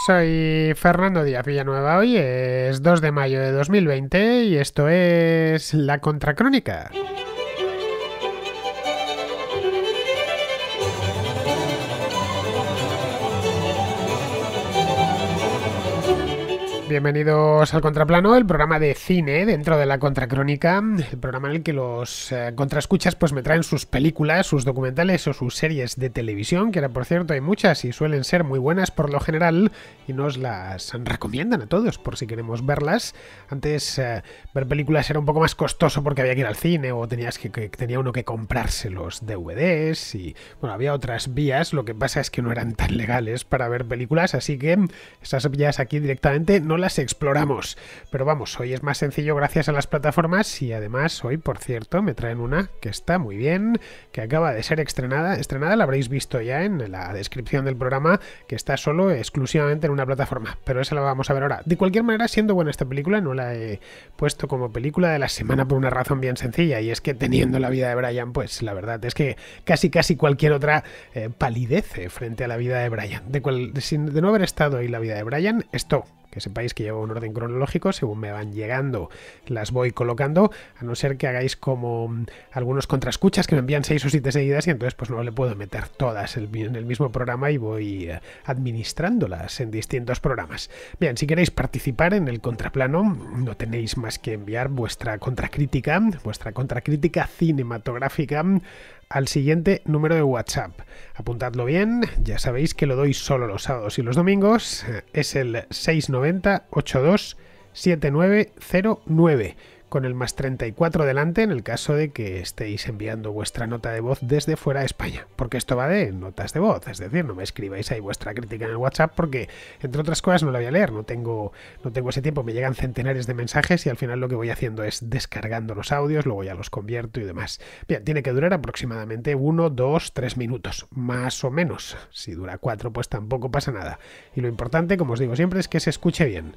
Soy Fernando Díaz Villanueva, hoy es 2 de mayo de 2020 y esto es La Contracrónica. Bienvenidos al Contraplano, el programa de cine dentro de la Contracrónica, el programa en el que los eh, contraescuchas pues me traen sus películas, sus documentales o sus series de televisión, que era, por cierto hay muchas y suelen ser muy buenas por lo general y nos las recomiendan a todos por si queremos verlas. Antes eh, ver películas era un poco más costoso porque había que ir al cine o tenías que, tenía uno que comprarse los DVDs y bueno, había otras vías, lo que pasa es que no eran tan legales para ver películas, así que estas vías aquí directamente no las exploramos. Pero vamos, hoy es más sencillo gracias a las plataformas y además hoy, por cierto, me traen una que está muy bien, que acaba de ser estrenada. Estrenada la habréis visto ya en la descripción del programa, que está solo exclusivamente en una plataforma. Pero esa la vamos a ver ahora. De cualquier manera, siendo buena esta película, no la he puesto como película de la semana por una razón bien sencilla, y es que teniendo la vida de Brian, pues la verdad es que casi casi cualquier otra eh, palidece frente a la vida de Brian. De, cual, de, no haber estado ahí la vida de Brian, esto que sepáis que llevo un orden cronológico, según me van llegando las voy colocando, a no ser que hagáis como mm, algunos contraescuchas que me envían seis o siete seguidas y entonces pues no le puedo meter todas en el mismo programa y voy eh, administrándolas en distintos programas. Bien, si queréis participar en el contraplano, no tenéis más que enviar vuestra contracrítica, vuestra contracrítica cinematográfica al siguiente número de WhatsApp. Apuntadlo bien, ya sabéis que lo doy solo los sábados y los domingos. Es el 690 82 7909 con el más 34 delante en el caso de que estéis enviando vuestra nota de voz desde fuera de España, porque esto va de notas de voz, es decir, no me escribáis ahí vuestra crítica en el WhatsApp porque, entre otras cosas, no la voy a leer, no tengo, no tengo ese tiempo, me llegan centenares de mensajes y al final lo que voy haciendo es descargando los audios, luego ya los convierto y demás. Bien, tiene que durar aproximadamente 1, 2, 3 minutos, más o menos. Si dura 4, pues tampoco pasa nada. Y lo importante, como os digo siempre, es que se escuche bien.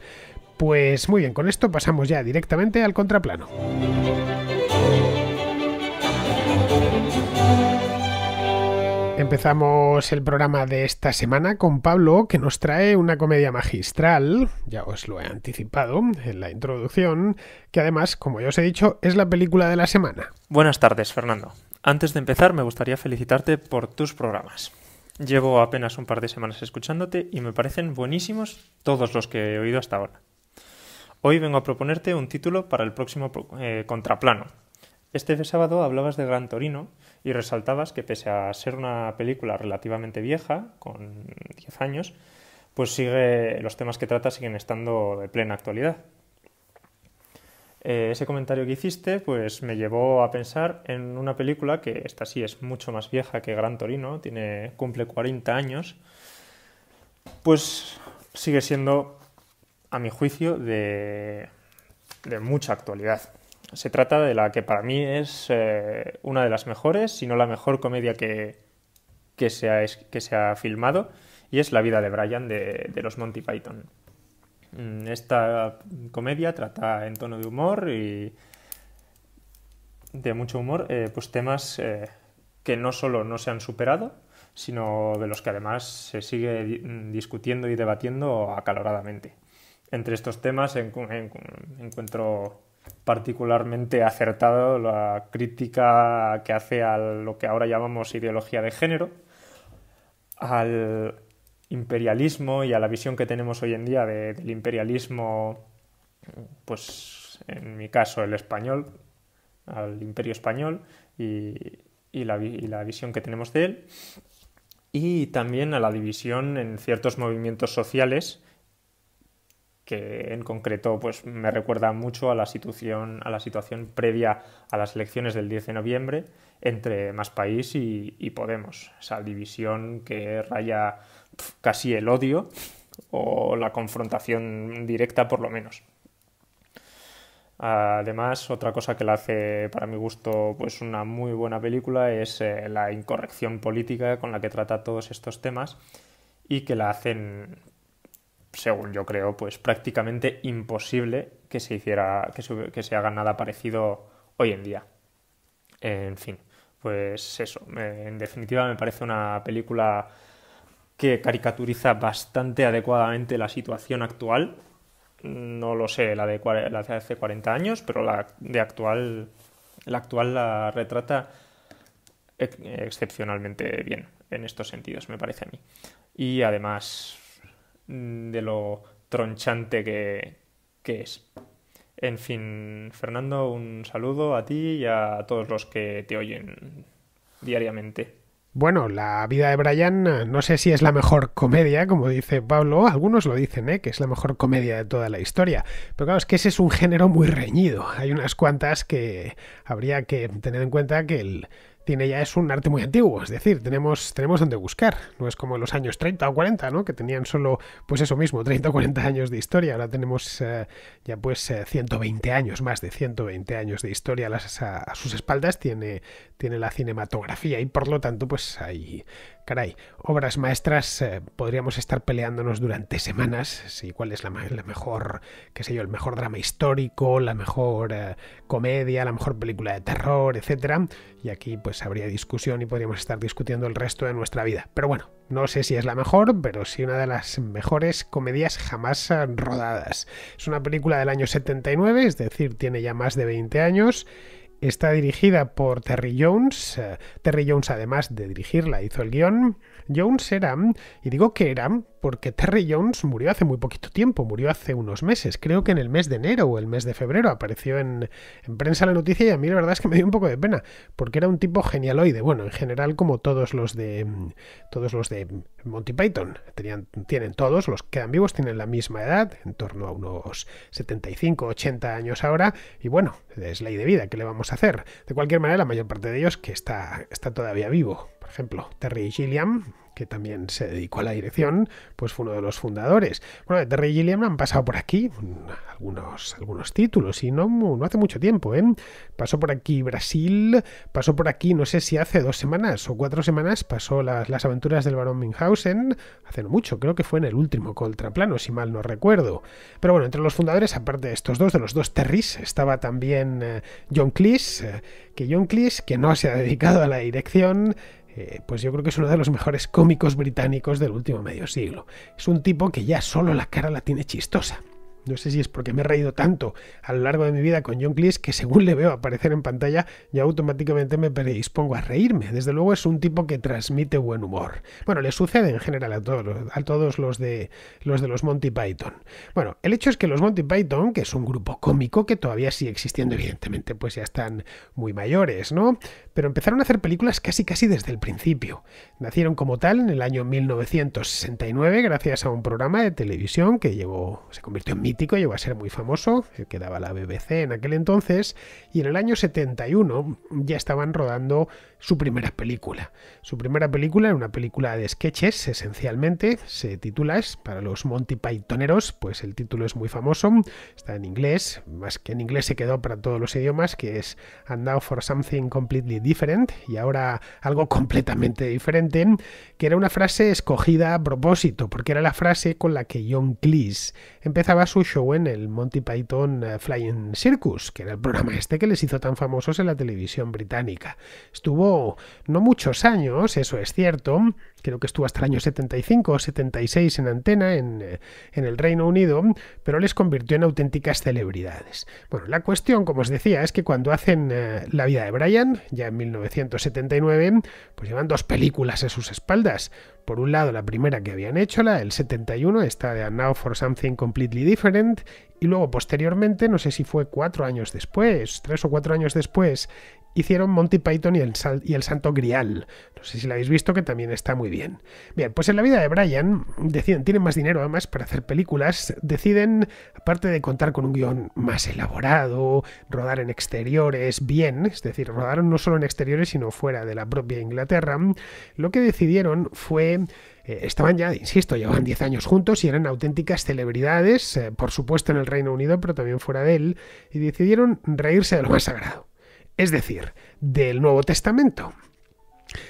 Pues muy bien, con esto pasamos ya directamente al contraplano. Empezamos el programa de esta semana con Pablo, que nos trae una comedia magistral, ya os lo he anticipado en la introducción, que además, como ya os he dicho, es la película de la semana. Buenas tardes, Fernando. Antes de empezar, me gustaría felicitarte por tus programas. Llevo apenas un par de semanas escuchándote y me parecen buenísimos todos los que he oído hasta ahora. Hoy vengo a proponerte un título para el próximo eh, contraplano. Este sábado hablabas de Gran Torino y resaltabas que pese a ser una película relativamente vieja, con 10 años, pues sigue, los temas que trata siguen estando de plena actualidad. Eh, ese comentario que hiciste pues me llevó a pensar en una película que esta sí es mucho más vieja que Gran Torino, tiene, cumple 40 años, pues sigue siendo a mi juicio, de, mucha actualidad. Se trata de la que para mí es eh, una de las mejores, si no la mejor comedia que, se, ha, que se ha filmado, y es La vida de Brian de, los Monty Python. Mm, esta comedia trata en tono de humor y de mucho humor, eh, pues temas eh, que no solo no se han superado, sino de los que además se sigue mm, discutiendo y debatiendo acaloradamente entre estos temas encuentro particularmente acertado la crítica que hace a lo que ahora llamamos ideología de género, al imperialismo y a la visión que tenemos hoy en día del imperialismo, pues en mi caso el español, al imperio español y la visión que tenemos de él, y también a la división en ciertos movimientos sociales, que en concreto pues, me recuerda mucho a la, situación, a la situación previa a las elecciones del 10 de noviembre entre Más País y, Podemos. Esa división que raya casi el odio o la confrontación directa por lo menos. Además, otra cosa que la hace, para mi gusto, pues una muy buena película es eh, la incorrección política con la que trata todos estos temas y que la hacen según yo creo, pues prácticamente imposible que se hiciera, que se, haga nada parecido hoy en día. En fin, pues eso. En definitiva, me parece una película que caricaturiza bastante adecuadamente la situación actual. No lo sé, la de, hace 40 años, pero la de actual. La actual la retrata excepcionalmente bien en estos sentidos, me parece a mí. Y además, Mm, de lo tronchante que, que es. En fin, Fernando, un saludo a ti y a todos los que te oyen diariamente. Bueno, la vida de Brian no sé si es la mejor comedia, como dice Pablo, algunos lo dicen, ¿eh? que es la mejor comedia de toda la historia, pero claro, es que ese es un género muy reñido, hay unas cuantas que habría que tener en cuenta que el, tiene ya es un arte muy antiguo, es decir, tenemos, tenemos donde buscar, no es como los años 30 o 40, ¿no? que tenían solo, pues eso mismo, 30 o 40 años de historia, ahora tenemos eh, ya pues 120 eh, años, más de 120 años de historia a, sus espaldas tiene, tiene la cinematografía y por lo tanto pues hay Caray, obras maestras, eh, podríamos estar peleándonos durante semanas, si cuál es la, mejor, qué sé yo, el mejor drama histórico, la mejor eh, comedia, la mejor película de terror, etc. Y aquí pues habría discusión y podríamos estar discutiendo el resto de nuestra vida. Pero bueno, no sé si es la mejor, pero sí una de las mejores comedias jamás eh, rodadas. Es una película del año 79, es decir, tiene ya más de 20 años. Está dirigida por Terry Jones. Eh, Terry Jones, además de dirigirla, hizo el guión. Jones era, y digo que era porque Terry Jones murió hace muy poquito tiempo, murió hace unos meses, creo que en el mes de enero o el mes de febrero apareció en, prensa la noticia y a mí la verdad es que me dio un poco de pena, porque era un tipo genialoide, bueno, en general como todos los de todos los de Monty Python, Tenían, tienen todos, los que quedan vivos tienen la misma edad, en torno a unos 75, 80 años ahora, y bueno, es ley de vida, ¿qué le vamos a hacer? De cualquier manera, la mayor parte de ellos que está, está todavía vivo por ejemplo, Terry Gilliam, que también se dedicó a la dirección, pues fue uno de los fundadores. Bueno, de Terry Gilliam han pasado por aquí algunos, algunos títulos y no, hace mucho tiempo. ¿eh? Pasó por aquí Brasil, pasó por aquí, no sé si hace dos semanas o cuatro semanas, pasó las, aventuras del barón Minhausen, hace no mucho, creo que fue en el último contraplano, si mal no recuerdo. Pero bueno, entre los fundadores, aparte de estos dos, de los dos Terrys, estaba también eh, John Cleese, eh, que John Cleese, que no se ha dedicado a la dirección, eh, pues yo creo que es uno de los mejores cómicos británicos del último medio siglo. Es un tipo que ya solo la cara la tiene chistosa. No sé si es porque me he reído tanto a lo largo de mi vida con John Cleese que según le veo aparecer en pantalla ya automáticamente me predispongo a reírme. Desde luego es un tipo que transmite buen humor. Bueno, le sucede en general a todos, a todos los, de, los de los Monty Python. Bueno, el hecho es que los Monty Python, que es un grupo cómico que todavía sigue existiendo evidentemente, pues ya están muy mayores, ¿no? pero empezaron a hacer películas casi casi desde el principio. Nacieron como tal en el año 1969 gracias a un programa de televisión que llegó, se convirtió en mítico, llegó a ser muy famoso, eh, que daba la BBC en aquel entonces, y en el año 71 ya estaban rodando su primera película. Su primera película era una película de sketches esencialmente, se titula, es para los Monty Pythoneros, pues el título es muy famoso, está en inglés, más que en inglés se quedó para todos los idiomas, que es And Now for Something Completely Different y ahora algo completamente diferente, que era una frase escogida a propósito, porque era la frase con la que John Cleese empezaba su show en el Monty Python eh, Flying Circus, que era el programa este que les hizo tan famosos en la televisión británica. Estuvo no muchos años, eso es cierto, creo que estuvo hasta el año 75 o 76 en antena eh, en, el Reino Unido, pero les convirtió en auténticas celebridades. Bueno, la cuestión, como os decía, es que cuando hacen eh, La vida de Brian, ya en 1979, pues llevan dos películas a sus espaldas. Por un lado, la primera que habían hecho, la del 71, está de Now for Something Completely Different, y luego posteriormente, no sé si fue cuatro años después, tres o cuatro años después, hicieron Monty Python y el, y el, Santo Grial. No sé si la habéis visto, que también está muy bien. Bien, pues en la vida de Brian, deciden, tienen más dinero además para hacer películas, deciden, aparte de contar con un guión más elaborado, rodar en exteriores bien, es decir, rodaron no solo en exteriores, sino fuera de la propia Inglaterra, lo que decidieron fue eh, estaban ya, insisto, llevaban 10 años juntos y eran auténticas celebridades, eh, por supuesto en el Reino Unido, pero también fuera de él, y decidieron reírse de lo más sagrado, es decir, del Nuevo Testamento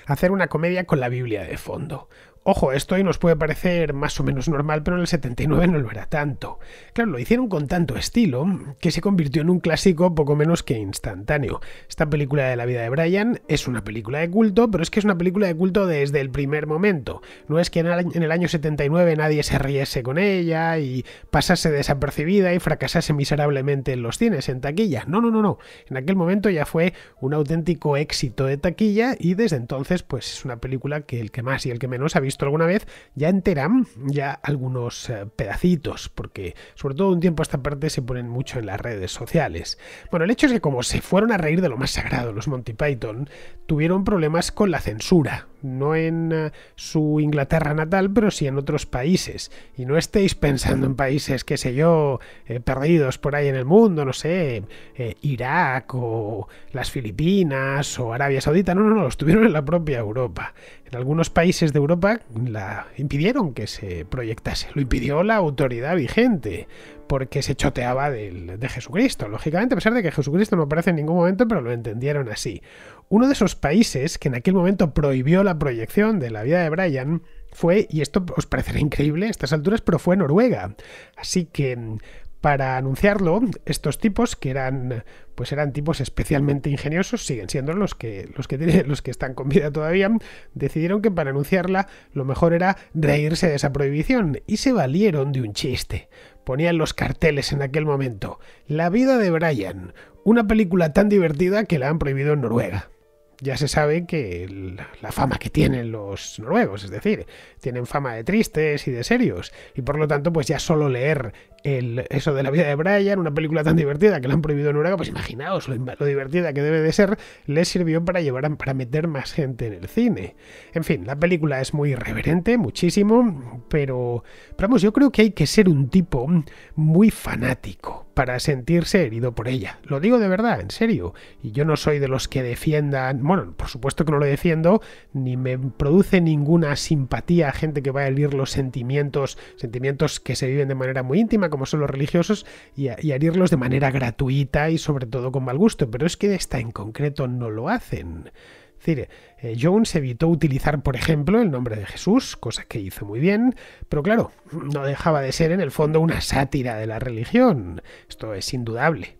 hacer una comedia con la Biblia de fondo. Ojo, esto hoy nos puede parecer más o menos normal, pero en el 79 no lo era tanto. Claro, lo hicieron con tanto estilo que se convirtió en un clásico poco menos que instantáneo. Esta película de la vida de Brian es una película de culto, pero es que es una película de culto desde el primer momento. No es que en el año 79 nadie se riese con ella y pasase desapercibida y fracasase miserablemente en los cines, en taquilla. No, no, no, no. En aquel momento ya fue un auténtico éxito de taquilla y desde entonces pues es una película que el que más y el que menos ha visto alguna vez, ya enteran ya algunos eh, pedacitos, porque sobre todo un tiempo a esta parte se ponen mucho en las redes sociales. Bueno, el hecho es que como se fueron a reír de lo más sagrado los Monty Python, tuvieron problemas con la censura no en eh, su Inglaterra natal, pero sí en otros países. Y no estéis pensando en países, qué sé yo, eh, perdidos por ahí en el mundo, no sé, eh, Irak o las Filipinas o Arabia Saudita. No, no, no, tuvieron en la propia Europa. En algunos países de Europa la impidieron que se proyectase, lo impidió la autoridad vigente porque se choteaba de, de Jesucristo, lógicamente, a pesar de que Jesucristo no aparece en ningún momento, pero lo entendieron así. Uno de esos países que en aquel momento prohibió la proyección de la vida de Brian fue, y esto os parecerá increíble a estas alturas, pero fue Noruega. Así que para anunciarlo, estos tipos, que eran, pues eran tipos especialmente ingeniosos, siguen siendo los que, los que, tienen, los que están con vida todavía, decidieron que para anunciarla lo mejor era reírse de esa prohibición y se valieron de un chiste. Ponían los carteles en aquel momento. La vida de Brian, una película tan divertida que la han prohibido en Noruega ya se sabe que la fama que tienen los noruegos, es decir, tienen fama de tristes y de serios, y por lo tanto, pues ya solo leer eso de la vida de Brian, una película tan divertida que la han prohibido en Uruguay, pues imaginaos lo, divertida que debe de ser, le sirvió para llevar para meter más gente en el cine. En fin, la película es muy irreverente, muchísimo, pero, vamos, yo creo que hay que ser un tipo muy fanático para sentirse herido por ella. Lo digo de verdad, en serio. Y yo no soy de los que defiendan, bueno, por supuesto que no lo defiendo, ni me produce ninguna simpatía a gente que va a herir los sentimientos, sentimientos que se viven de manera muy íntima como son los religiosos, y, herirlos de manera gratuita y sobre todo con mal gusto, pero es que esta en concreto no lo hacen. decir, eh, Jones evitó utilizar, por ejemplo, el nombre de Jesús, cosa que hizo muy bien, pero claro, no dejaba de ser en el fondo una sátira de la religión. Esto es indudable.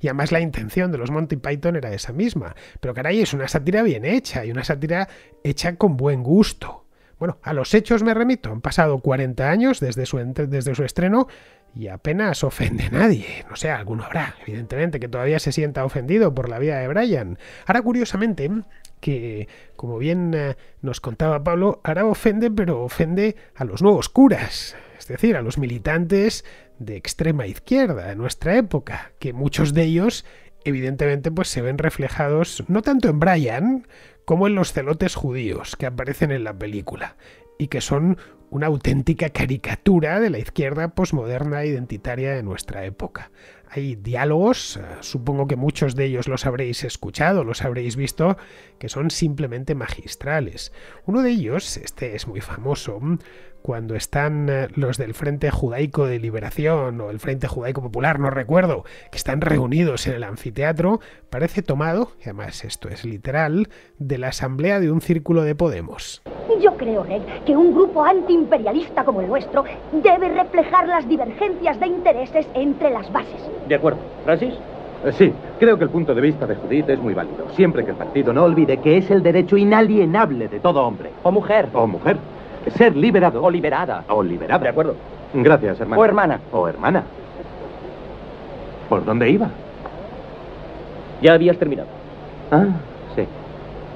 Y además la intención de los Monty Python era esa misma. Pero caray, es una sátira bien hecha y una sátira hecha con buen gusto. Bueno, a los hechos me remito. Han pasado 40 años desde su, desde su estreno y apenas ofende a nadie. No sé, alguno habrá, evidentemente, que todavía se sienta ofendido por la vida de Brian. Ahora, curiosamente, que, como bien eh, nos contaba Pablo, ahora ofende, pero ofende a los nuevos curas, es decir, a los militantes de extrema izquierda de nuestra época, que muchos de ellos, evidentemente, pues se ven reflejados no tanto en Brian, como en los celotes judíos que aparecen en la película y que son una auténtica caricatura de la izquierda posmoderna identitaria de nuestra época. Hay diálogos, eh, supongo que muchos de ellos los habréis escuchado, los habréis visto, que son simplemente magistrales. Uno de ellos, este es muy famoso, cuando están eh, los del Frente Judaico de Liberación o el Frente Judaico Popular, no recuerdo, que están reunidos en el anfiteatro, parece tomado, y además esto es literal, de la asamblea de un círculo de Podemos. Yo creo, Red, que un grupo antiimperialista como el nuestro debe reflejar las divergencias de intereses entre las bases. De acuerdo. Francis. Eh, sí, creo que el punto de vista de Judith es muy válido. Siempre que el partido no olvide que es el derecho inalienable de todo hombre. O mujer. O mujer. Ser liberado. O liberada. O liberada. De acuerdo. Gracias, hermana O hermana. O hermana. ¿Por dónde iba? Ya habías terminado. Ah, sí.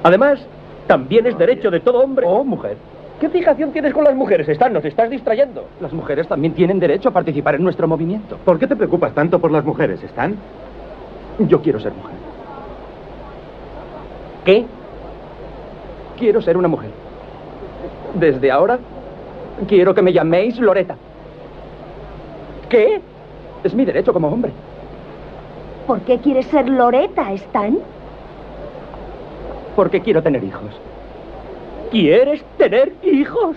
Además, también es derecho de todo hombre. O oh, mujer. ¿Qué fijación tienes con las mujeres? Están, nos estás distrayendo. Las mujeres también tienen derecho a participar en nuestro movimiento. ¿Por qué te preocupas tanto por las mujeres, ¿Están? Yo quiero ser mujer. ¿Qué? Quiero ser una mujer. Desde ahora, quiero que me llaméis Loreta. ¿Qué? Es mi derecho como hombre. ¿Por qué quieres ser Loreta, Stan? Porque quiero tener hijos. ¿Quieres tener hijos?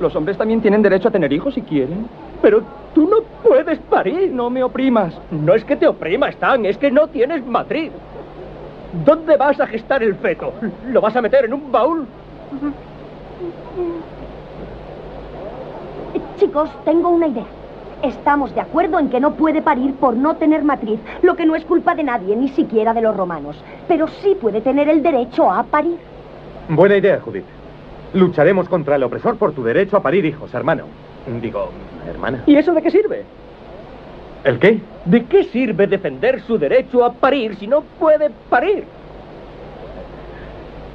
Los hombres también tienen derecho a tener hijos si quieren. Pero tú no puedes parir, no me oprimas. No es que te oprima, Stan, es que no tienes matriz. ¿Dónde vas a gestar el feto? ¿Lo vas a meter en un baúl? Chicos, tengo una idea. Estamos de acuerdo en que no puede parir por no tener matriz, lo que no es culpa de nadie, ni siquiera de los romanos. Pero sí puede tener el derecho a parir. Buena idea, Judith. Lucharemos contra el opresor por tu derecho a parir hijos, hermano. Digo, hermana. ¿Y eso de qué sirve? ¿El qué? ¿De qué sirve defender su derecho a parir si no puede parir?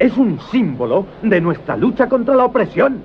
es un símbolo de nuestra lucha contra la opresión.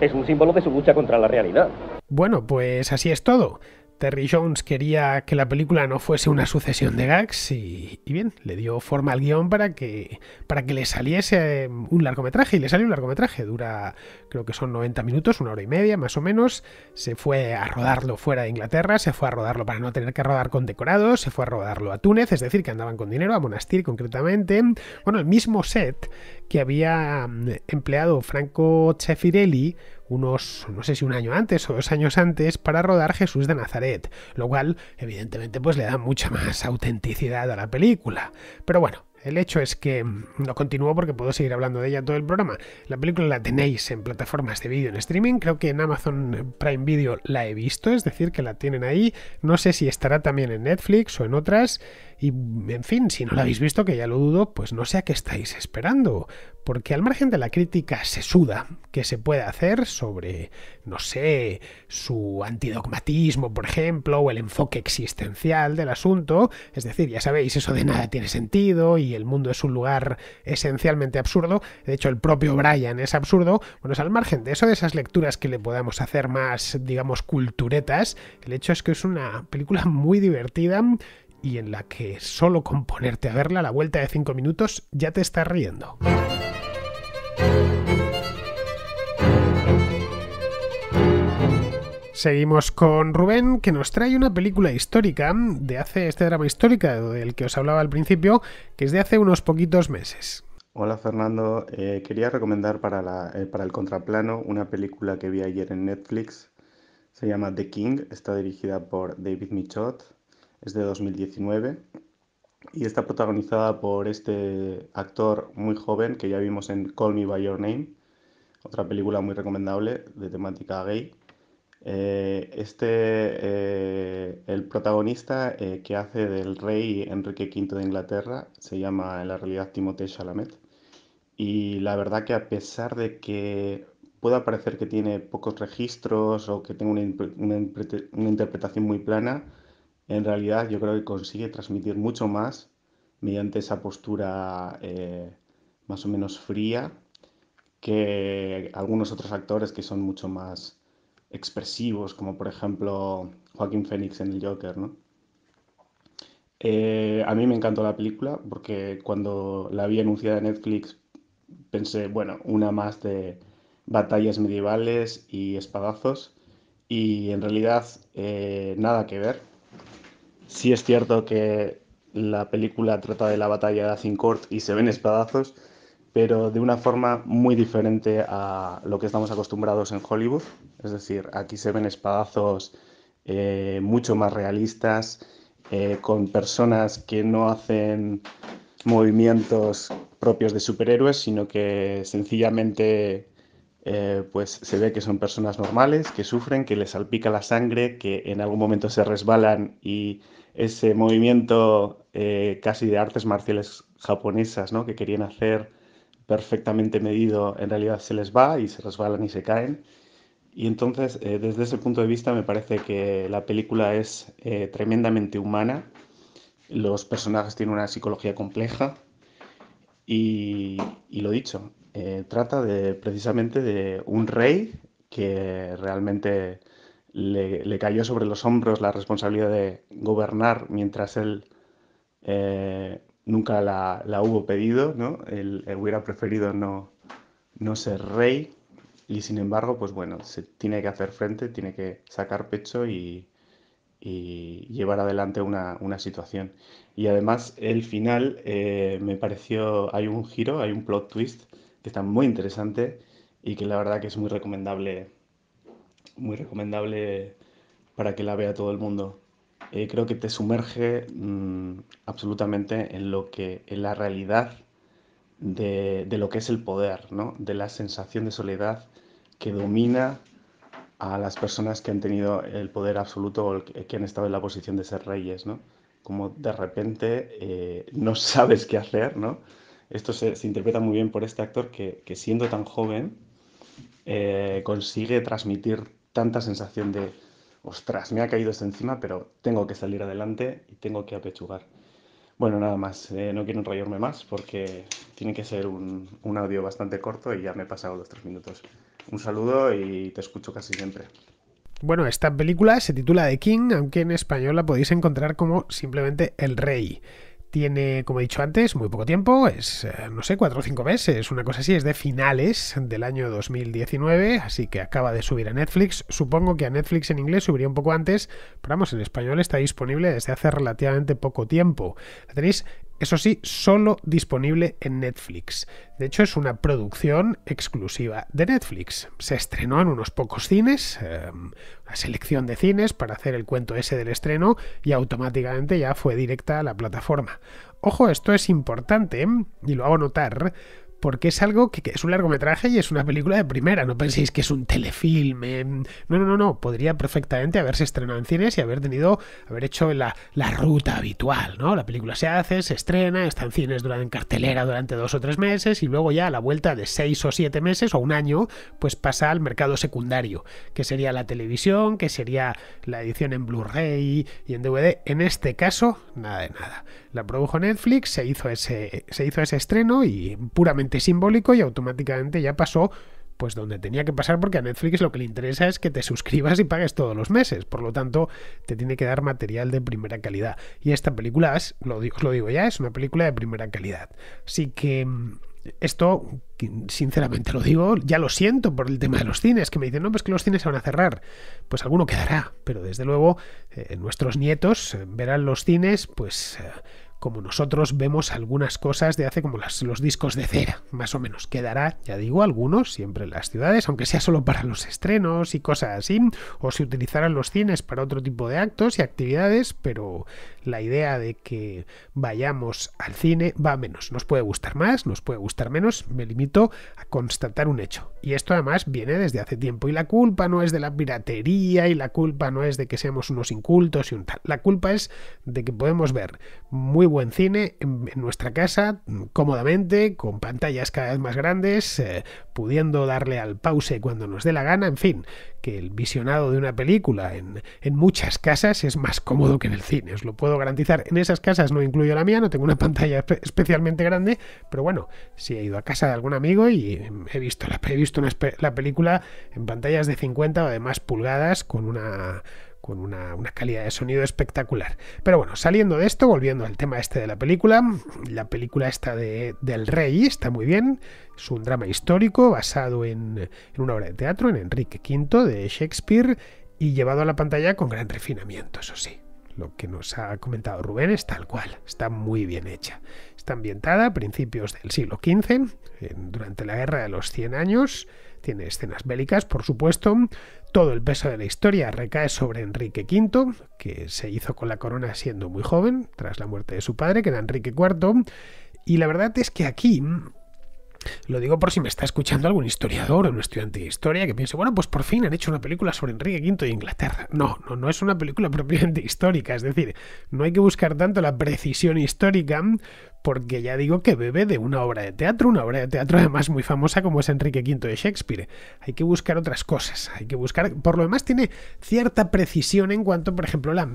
Es un símbolo de su lucha contra la realidad. Bueno, pues así es todo. Terry Jones quería que la película no fuese una sucesión de gags y, bien, le dio forma al guión para que, para que le saliese eh, un largometraje y le salió un largometraje. Dura, creo que son 90 minutos, una hora y media más o menos. Se fue a rodarlo fuera de Inglaterra, se fue a rodarlo para no tener que rodar con decorados, se fue a rodarlo a Túnez, es decir, que andaban con dinero, a Monastir concretamente. Bueno, el mismo set que había mm, empleado Franco Cefirelli unos, no sé si un año antes o dos años antes, para rodar Jesús de Nazaret, lo cual evidentemente pues le da mucha más autenticidad a la película. Pero bueno, el hecho es que mm, no continúo porque puedo seguir hablando de ella todo el programa. La película la tenéis en plataformas de vídeo en streaming, creo que en Amazon Prime Video la he visto, es decir, que la tienen ahí. No sé si estará también en Netflix o en otras. Y, en fin, si no lo habéis visto, que ya lo dudo, pues no sé a qué estáis esperando. Porque al margen de la crítica sesuda que se puede hacer sobre, no sé, su antidogmatismo, por ejemplo, o el enfoque existencial del asunto, es decir, ya sabéis, eso de nada tiene sentido y el mundo es un lugar esencialmente absurdo, de hecho el propio Brian es absurdo, bueno, es al margen de eso, de esas lecturas que le podamos hacer más, digamos, culturetas, el hecho es que es una película muy divertida, y en la que solo con ponerte a verla a la vuelta de 5 minutos ya te estás riendo. Seguimos con Rubén, que nos trae una película histórica de hace este drama histórico del que os hablaba al principio, que es de hace unos poquitos meses. Hola Fernando, eh, quería recomendar para, eh, para el contraplano una película que vi ayer en Netflix. Se llama The King, está dirigida por David Michot es de 2019 y está protagonizada por este actor muy joven que ya vimos en Call Me By Your Name, otra película muy recomendable de temática gay. Eh, este, eh, el protagonista eh, que hace del rey Enrique V de Inglaterra se llama en la realidad Timothée Chalamet. Y la verdad que a pesar de que pueda parecer que tiene pocos registros o que tenga una interpretación muy plana, en realidad yo creo que consigue transmitir mucho más mediante esa postura eh, más o menos fría que algunos otros actores que son mucho más expresivos, como por ejemplo Joaquín Phoenix en el Joker, eh, a mí me encantó la película porque cuando la vi anunciada en Netflix pensé, bueno, una más de batallas medievales y espadazos y en realidad eh, nada que ver, Sí es cierto que la película trata de la batalla de Azincourt y se ven espadazos, pero de una forma muy diferente a lo que estamos acostumbrados en Hollywood. Es decir, aquí se ven espadazos eh, mucho más realistas, eh, con personas que no hacen movimientos propios de superhéroes, sino que sencillamente eh, pues se ve que son personas normales, que sufren, que les salpica la sangre, que en algún momento se resbalan y ese movimiento eh, casi de artes marciales japonesas ¿no? que querían hacer perfectamente medido, en realidad se les va y se resbalan y se caen. Y entonces, eh, desde ese punto de vista, me parece que la película es tremendamente humana. Los personajes tienen una psicología compleja. Y, y lo dicho, eh, trata de, precisamente de un rey que realmente le, cayó sobre los hombros la responsabilidad de gobernar mientras él eh, nunca la, hubo pedido, ¿no? Él, hubiera preferido no, ser rey y sin embargo, pues bueno, se tiene que hacer frente, tiene que sacar pecho y, llevar adelante una, situación. Y además el final eh, me pareció, hay un giro, hay un plot twist que está muy interesante y que la verdad que es muy recomendable, muy recomendable para que la vea todo el mundo. Eh, creo que te sumerge mm, absolutamente en lo que, en la realidad de, de lo que es el poder, ¿no? de la sensación de soledad que domina a las personas que han tenido el poder absoluto o que han estado en la posición de ser reyes, ¿no? Como de repente eh, no sabes qué hacer, ¿no? Esto se, interpreta muy bien por este actor que, siendo tan joven eh, consigue transmitir tanta sensación de, ostras, me ha caído esto encima, pero tengo que salir adelante y tengo que apechugar. Bueno, nada más, eh, no quiero enrollarme más porque tiene que ser un, un audio bastante corto y ya me he pasado los tres minutos. Un saludo y te escucho casi siempre. Bueno, esta película se titula The King, aunque en español la podéis encontrar como simplemente El Rey tiene, como he dicho antes, muy poco tiempo, es, eh, no sé, cuatro o cinco meses, una cosa así, es de finales del año 2019, así que acaba de subir a Netflix. Supongo que a Netflix en inglés subiría un poco antes, pero vamos, en español está disponible desde hace relativamente poco tiempo. La tenéis eso sí, solo disponible en Netflix. De hecho, es una producción exclusiva de Netflix. Se estrenó en unos pocos cines, em, una selección de cines para hacer el cuento ese del estreno y automáticamente ya fue directa a la plataforma. Ojo, esto es importante y lo hago notar porque es algo que, es un largometraje y es una película de primera. No penséis que es un telefilm. No, no, no, no. Podría perfectamente haberse estrenado en cines y haber tenido, haber hecho la, ruta habitual, ¿no? La película se hace, se estrena, está en cines durante, en cartelera durante dos o tres meses y luego ya a la vuelta de seis o siete meses o un año, pues pasa al mercado secundario, que sería la televisión, que sería la edición en Blu-ray y en DVD. En este caso, nada de nada. La produjo Netflix, se hizo ese, se hizo ese estreno y puramente simbólico y automáticamente ya pasó pues donde tenía que pasar porque a Netflix lo que le interesa es que te suscribas y pagues todos los meses, por lo tanto te tiene que dar material de primera calidad. Y esta película es, lo digo, os lo digo ya, es una película de primera calidad. Así que mm, esto, sinceramente lo digo, ya lo siento por el tema de los cines, que me dicen, no, pues que los cines se van a cerrar. Pues alguno quedará, pero desde luego eh, nuestros nietos eh, verán los cines, pues... Eh, como nosotros vemos algunas cosas de hace como las, los discos de cera, más o menos. Quedará, ya digo, algunos siempre en las ciudades, aunque sea solo para los estrenos y cosas así, o si utilizaran los cines para otro tipo de actos y actividades, pero la idea de que vayamos al cine va menos. Nos puede gustar más, nos puede gustar menos, me limito a constatar un hecho. Y esto además viene desde hace tiempo. Y la culpa no es de la piratería, y la culpa no es de que seamos unos incultos y un tal. La culpa es de que podemos ver muy buen cine en nuestra casa, cómodamente, con pantallas cada vez más grandes, eh, pudiendo darle al pause cuando nos dé la gana, en fin, que el visionado de una película en, en muchas casas es más cómodo que en el cine, os lo puedo garantizar. En esas casas no incluyo la mía, no tengo una pantalla especialmente grande, pero bueno, si he ido a casa de algún amigo y he visto la, he visto la película en pantallas de 50 o además más pulgadas con una con una, calidad de sonido espectacular. Pero bueno, saliendo de esto, volviendo al tema este de la película, la película esta de, del rey está muy bien, es un drama histórico basado en, en una obra de teatro, en Enrique V de Shakespeare, y llevado a la pantalla con gran refinamiento, eso sí lo que nos ha comentado Rubén es tal cual, está muy bien hecha. Está ambientada a principios del siglo XV, durante la Guerra de los 100 Años, tiene escenas bélicas, por supuesto, todo el peso de la historia recae sobre Enrique V, que se hizo con la corona siendo muy joven, tras la muerte de su padre, que era Enrique IV, y la verdad es que aquí lo digo por si me está escuchando algún historiador o un estudiante de historia que piense, bueno, pues por fin han hecho una película sobre Enrique V de Inglaterra. No, no, no es una película propiamente histórica, es decir, no hay que buscar tanto la precisión histórica, porque ya digo que bebe de una obra de teatro, una obra de teatro además muy famosa como es Enrique V de Shakespeare. Hay que buscar otras cosas, hay que buscar, por lo demás tiene cierta precisión en cuanto, por ejemplo, la,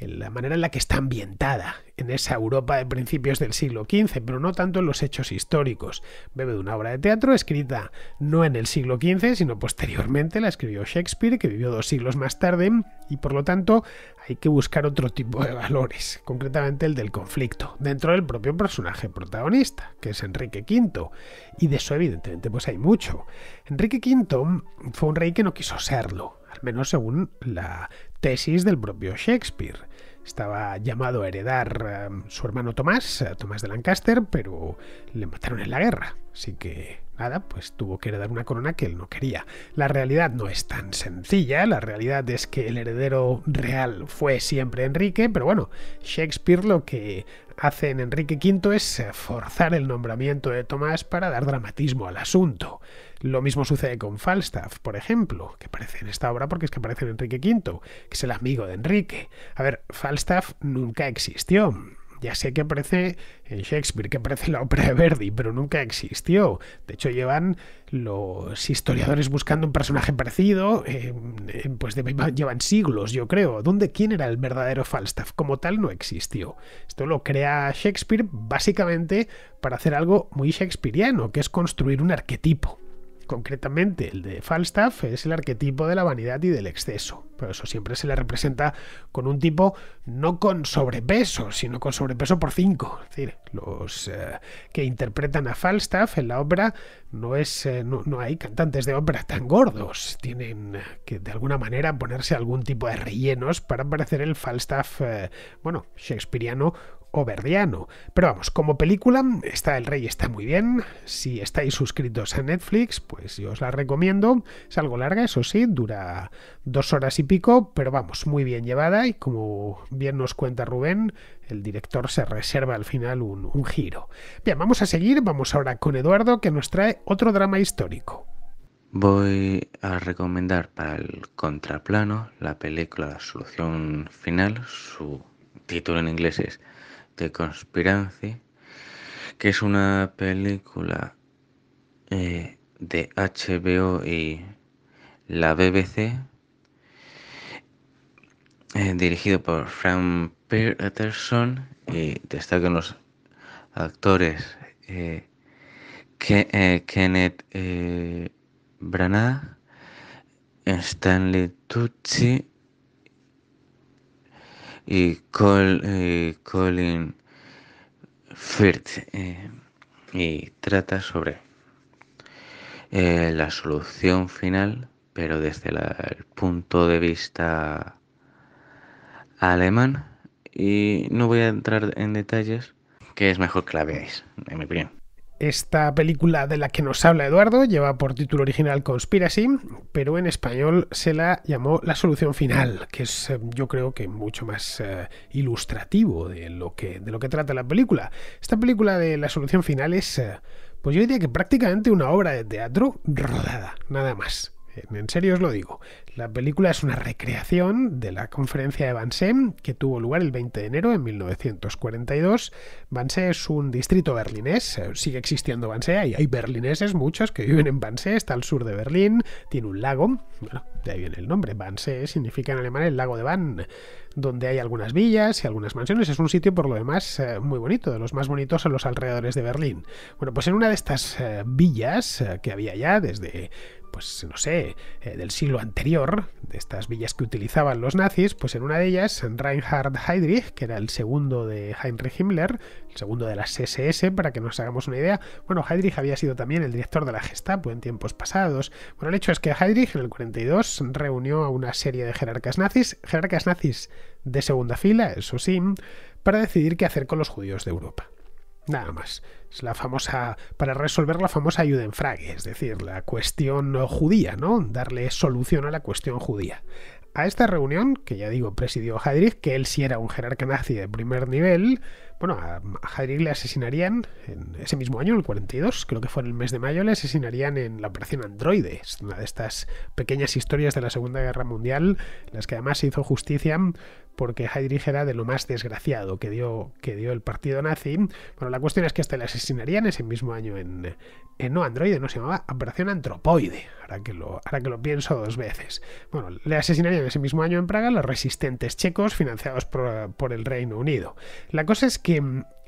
la manera en la que está ambientada en esa Europa de principios del siglo XV, pero no tanto en los hechos históricos. Bebe de una obra de teatro escrita no en el siglo XV, sino posteriormente, la escribió Shakespeare, que vivió dos siglos más tarde, y por lo tanto hay que buscar otro tipo de valores, concretamente el del conflicto, dentro del propio personaje protagonista, que es Enrique V. Y de eso evidentemente pues hay mucho. Enrique V fue un rey que no quiso serlo, al menos según la tesis del propio Shakespeare. Estaba llamado a heredar eh, su hermano Tomás, Tomás de Lancaster, pero le mataron en la guerra, así que nada, pues tuvo que heredar una corona que él no quería. La realidad no es tan sencilla, la realidad es que el heredero real fue siempre Enrique, pero bueno, Shakespeare lo que hace en Enrique V es forzar el nombramiento de Tomás para dar dramatismo al asunto. Lo mismo sucede con Falstaff, por ejemplo, que aparece en esta obra porque es que aparece en Enrique V, que es el amigo de Enrique. A ver, Falstaff nunca existió. Ya sé que aparece en Shakespeare, que aparece la ópera de Verdi, pero nunca existió. De hecho, llevan los historiadores buscando un personaje parecido, eh, eh, pues llevan siglos, yo creo. ¿Dónde quién era el verdadero Falstaff? Como tal, no existió. Esto lo crea Shakespeare básicamente para hacer algo muy shakespeareano, que es construir un arquetipo concretamente el de Falstaff, es el arquetipo de la vanidad y del exceso. Pero eso siempre se le representa con un tipo no con sobrepeso, sino con sobrepeso por cinco. Es decir, los eh, que interpretan a Falstaff en la ópera no, es, eh, no, hay cantantes de ópera tan gordos. Tienen que de alguna manera ponerse algún tipo de rellenos para parecer el Falstaff, eh, bueno, shakespeariano pero vamos, como película, está El Rey está muy bien. Si estáis suscritos a Netflix, pues yo os la recomiendo. Es algo larga, eso sí, dura dos horas y pico, pero vamos, muy bien llevada y como bien nos cuenta Rubén, el director se reserva al final un, un giro. Bien, vamos a seguir, vamos ahora con Eduardo que nos trae otro drama histórico. Voy a recomendar para el contraplano la película La Solución Final. Su título en inglés es de Conspiracy, que es una película eh, de HBO y la BBC, eh, dirigido por Frank Peterson, y destacan los actores eh, Kenneth Branagh, Stanley Tucci, y eh, Colin Firth eh, y trata sobre eh, la solución final, pero desde el punto de vista alemán. Y no voy a entrar en detalles, que es mejor que la veáis, en mi opinión. Esta película de la que nos habla Eduardo lleva por título original Conspiracy, pero en español se la llamó La Solución Final, que es eh, yo creo que mucho más eh, ilustrativo de lo, que, de lo que trata la película. Esta película de La Solución Final es, eh, pues yo diría que prácticamente una obra de teatro rodada, nada más. Eh, en serio os lo digo. La película es una recreación de la conferencia de Wannsee que tuvo lugar el 20 de enero de 1942. Wannsee es un distrito berlinés, eh, sigue existiendo Wannsee, y hay berlineses muchos que viven en Wannsee, está al sur de Berlín, tiene un lago, bueno, de ahí viene el nombre, Wannsee significa en alemán el lago de Wann, donde hay algunas villas y algunas mansiones. Es un sitio por lo demás eh, muy bonito, de los más bonitos en los alrededores de Berlín. Bueno, pues en una de estas villas que había ya desde pues no sé, eh, del siglo anterior, de estas villas que utilizaban los nazis, pues en una de ellas Reinhard Heydrich, que era el segundo de Heinrich Himmler, el segundo de las SS, para que nos hagamos una idea. Bueno, Heydrich había sido también el director de la Gestapo en tiempos pasados. Bueno, el hecho es que Heydrich en el 42 reunió a una serie de jerarcas nazis, jerarcas nazis de segunda fila, eso sí, para decidir qué hacer con los judíos de Europa. Nada más. Es la famosa. para resolver la famosa ayuda en frague es decir, la cuestión judía, ¿no? Darle solución a la cuestión judía. A esta reunión, que ya digo, presidió Heydrich, que él sí era un jerarca nazi de primer nivel, bueno, a Heydrich le asesinarían en ese mismo año, el 42, creo que fue en el mes de mayo, le asesinarían en la operación Androide, una de estas pequeñas historias de la Segunda Guerra Mundial, en las que además se hizo justicia porque Heydrich era de lo más desgraciado que dio, que dio el partido nazi. Bueno, la cuestión es que hasta este le asesinarían ese mismo año en, No Androide, no se llamaba Operación Antropoide, ahora que, lo, ahora que lo pienso dos veces. Bueno, le asesinarían ese mismo año en Praga los resistentes checos financiados por, por el Reino Unido. La cosa es que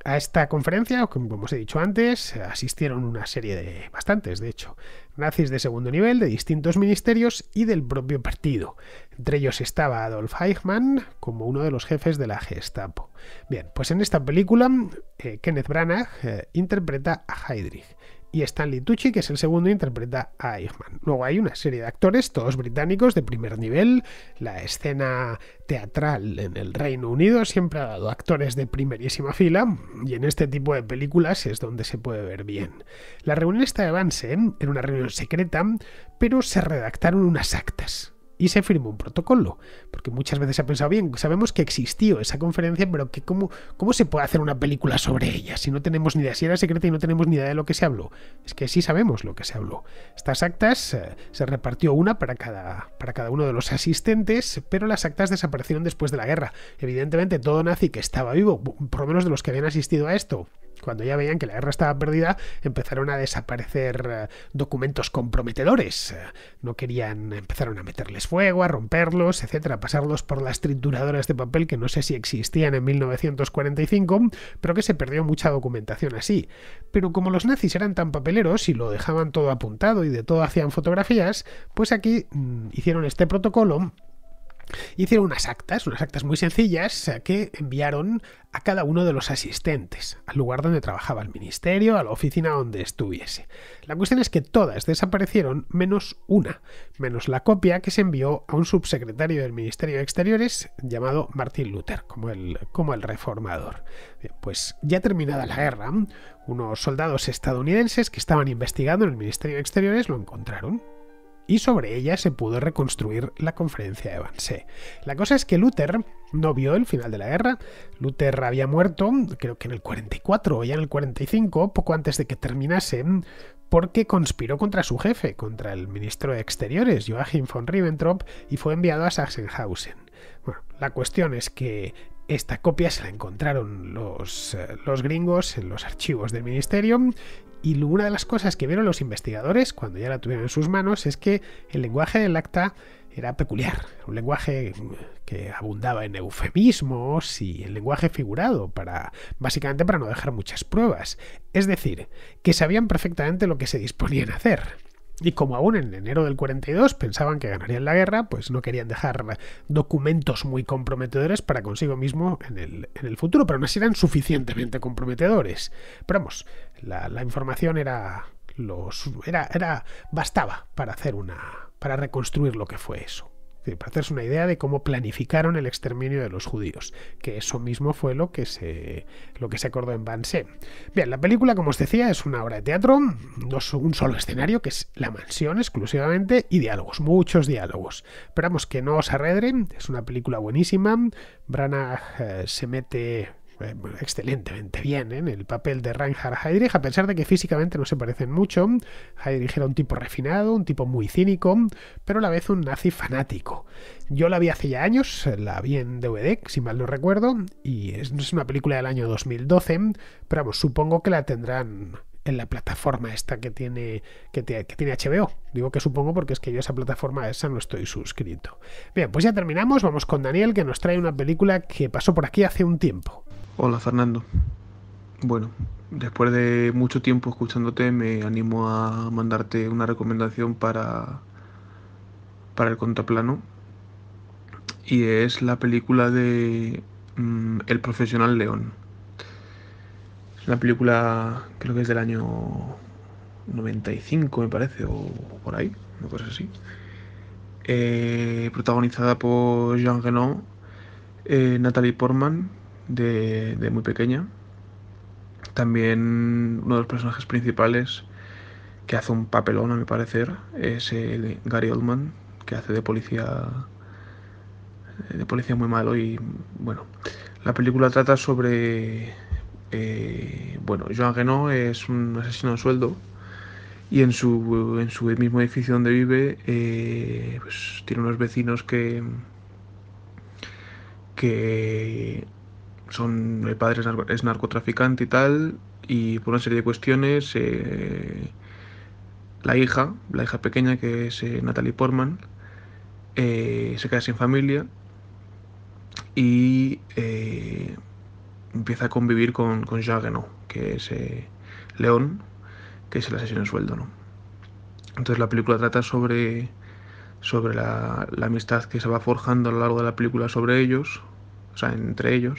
a esta conferencia, como os he dicho antes, asistieron una serie de bastantes, de hecho, nazis de segundo nivel, de distintos ministerios y del propio partido. Entre ellos estaba Adolf Eichmann como uno de los jefes de la Gestapo. Bien, pues en esta película, eh, Kenneth Branagh eh, interpreta a Heydrich y Stanley Tucci, que es el segundo, interpreta a Eichmann. Luego hay una serie de actores, todos británicos de primer nivel. La escena teatral en el Reino Unido siempre ha dado actores de primerísima fila y en este tipo de películas es donde se puede ver bien. La reunión está de avance, ¿eh? en una reunión secreta, pero se redactaron unas actas y se firmó un protocolo. Porque muchas veces se ha pensado, bien, sabemos que existió esa conferencia, pero que cómo, cómo se puede hacer una película sobre ella si no tenemos ni idea, si era secreta y no tenemos ni idea de lo que se habló. Es que sí sabemos lo que se habló. Estas actas eh, se repartió una para cada, para cada uno de los asistentes, pero las actas desaparecieron después de la guerra. Evidentemente todo nazi que estaba vivo, por lo menos de los que habían asistido a esto, cuando ya veían que la guerra estaba perdida, empezaron a desaparecer eh, documentos comprometedores. Eh, no querían, empezaron a meterles fuego, a romperlos, etcétera, pasarlos por las trituradoras de papel que no sé si existían en 1945, pero que se perdió mucha documentación así. Pero como los nazis eran tan papeleros y lo dejaban todo apuntado y de todo hacían fotografías, pues aquí mm, hicieron este protocolo Hicieron unas actas, unas actas muy sencillas eh, que enviaron a cada uno de los asistentes, al lugar donde trabajaba el ministerio, a la oficina donde estuviese. La cuestión es que todas desaparecieron menos una, menos la copia que se envió a un subsecretario del Ministerio de Exteriores llamado Martin Luther, como el, reformador. pues ya terminada la guerra, unos soldados estadounidenses que estaban investigando en el Ministerio de Exteriores lo encontraron y sobre ella se pudo reconstruir la conferencia de Wannsee. La cosa es que Luther no vio el final de la guerra. Luther había muerto, creo que en el 44 o ya en el 45, poco antes de que terminase, porque conspiró contra su jefe, contra el ministro de Exteriores, Joachim von Ribbentrop, y fue enviado a Sachsenhausen. Bueno, la cuestión es que esta copia se la encontraron los, eh, los, gringos en los archivos del ministerio y una de las cosas que vieron los investigadores cuando ya la tuvieron en sus manos es que el lenguaje del acta era peculiar, un lenguaje que abundaba en eufemismos y el lenguaje figurado, para, básicamente para no dejar muchas pruebas. Es decir, que sabían perfectamente lo que se disponían a hacer. Y como aún en enero del 42 pensaban que ganarían la guerra, pues no querían dejar documentos muy comprometedores para consigo mismo en el, en el futuro, pero no eran suficientemente comprometedores. Pero vamos, la, la información era, los, era, era, bastaba para hacer una, para reconstruir lo que fue eso. Este, para hacerse una idea de cómo planificaron el exterminio de los judíos, que eso mismo fue lo que se, lo que se acordó en Bansé. Bien, la película, como os decía, es una obra de teatro, es un solo escenario, que es la mansión exclusivamente, y diálogos, muchos diálogos. Esperamos que no os arredren, es una película buenísima, Brana eh, se mete excelentemente bien ¿eh? en el papel de Reinhard Heydrich, a pesar de que físicamente no se parecen mucho. Heydrich era un tipo refinado, un tipo muy cínico, pero a la vez un nazi fanático. Yo la vi hace ya años, la vi en DVD, si mal no recuerdo, y es, una película del año 2012, pero vamos, supongo que la tendrán en la plataforma esta que tiene, que, tiene HBO. Digo que supongo porque es que yo esa plataforma esa no estoy suscrito. Bien, pues ya terminamos. Vamos con Daniel que nos trae una película que pasó por aquí hace un tiempo. Hola Fernando. Bueno, después de mucho tiempo escuchándote me animo a mandarte una recomendación para, para el contraplano. Y es la película de mm, El profesional León. Es una película creo que es del año 95 me parece, o por ahí, una cosa así. Eh, protagonizada por Jean Renault, eh, Natalie Portman, de, muy pequeña. También uno de los personajes principales que hace un papelón a mi parecer es Gary Oldman, que hace de policía de policía muy malo y bueno, la película trata sobre eh, bueno, Joan Reno es un asesino de sueldo y en su, en su mismo edificio donde vive eh, pues, tiene unos vecinos que que son, el eh, padre es, narcotraficante y tal, y por una serie de cuestiones, eh, la hija, la hija pequeña que es eh, Natalie Portman, se cae sin familia y empieza a convivir con, con no que es León, que es el asesino en sueldo. ¿no? Entonces la película trata sobre, sobre la, la amistad que se va forjando a lo largo de la película sobre ellos, o sea, entre ellos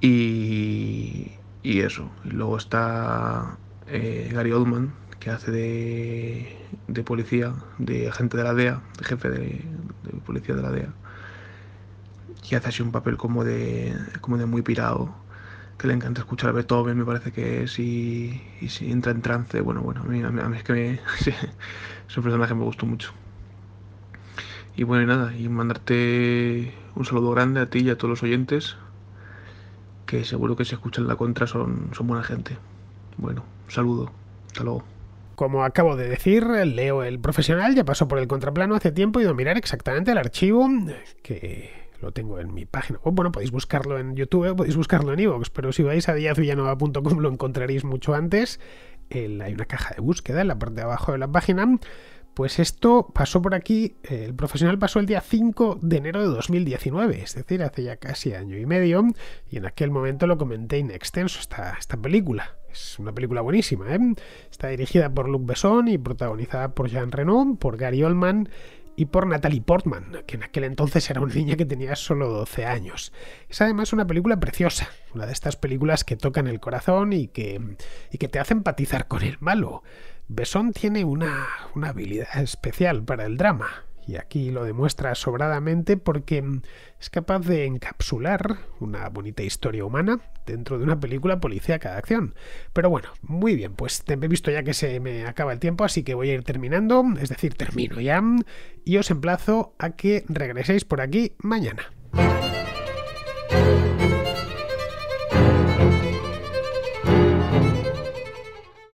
y, eso. Y luego está eh, Gary Oldman, que hace de, de, policía, de agente de la DEA, de jefe de, policía de la DEA. Y hace así un papel como de, como de muy pirado, que le encanta escuchar a Beethoven, me parece que es, y, si entra en trance, bueno, bueno, a mí, a es que me, es un personaje que me gustó mucho. Y bueno, y nada, y mandarte un saludo grande a ti y a todos los oyentes que seguro que se escuchan la contra son, son buena gente. Bueno, saludo. Hasta luego. Como acabo de decir, Leo el profesional ya pasó por el contraplano hace tiempo y ido mirar exactamente el archivo que lo tengo en mi página o Bueno, podéis buscarlo en YouTube, ¿eh? podéis buscarlo en iVoox, pero si vais a díazvillanova.com lo encontraréis mucho antes. hay una caja de búsqueda en la parte de abajo de la página. Pues esto pasó por aquí, eh, el profesional pasó el día 5 de enero de 2019, es decir, hace ya casi año y medio, y en aquel momento lo comenté en extenso esta, esta película. Es una película buenísima, ¿eh? Está dirigida por Luc Besson y protagonizada por Jean Reno, por Gary Oldman y por Natalie Portman, que en aquel entonces era una niña que tenía solo 12 años. Es además una película preciosa, una de estas películas que tocan el corazón y que, y que te hace empatizar con el malo. Besón tiene una, habilidad especial para el drama, y aquí lo demuestra sobradamente porque es capaz de encapsular una bonita historia humana dentro de una película policíaca de acción. Pero bueno, muy bien, pues te he visto ya que se me acaba el tiempo, así que voy a ir terminando, es decir, termino ya, y os emplazo a que regreséis por aquí mañana.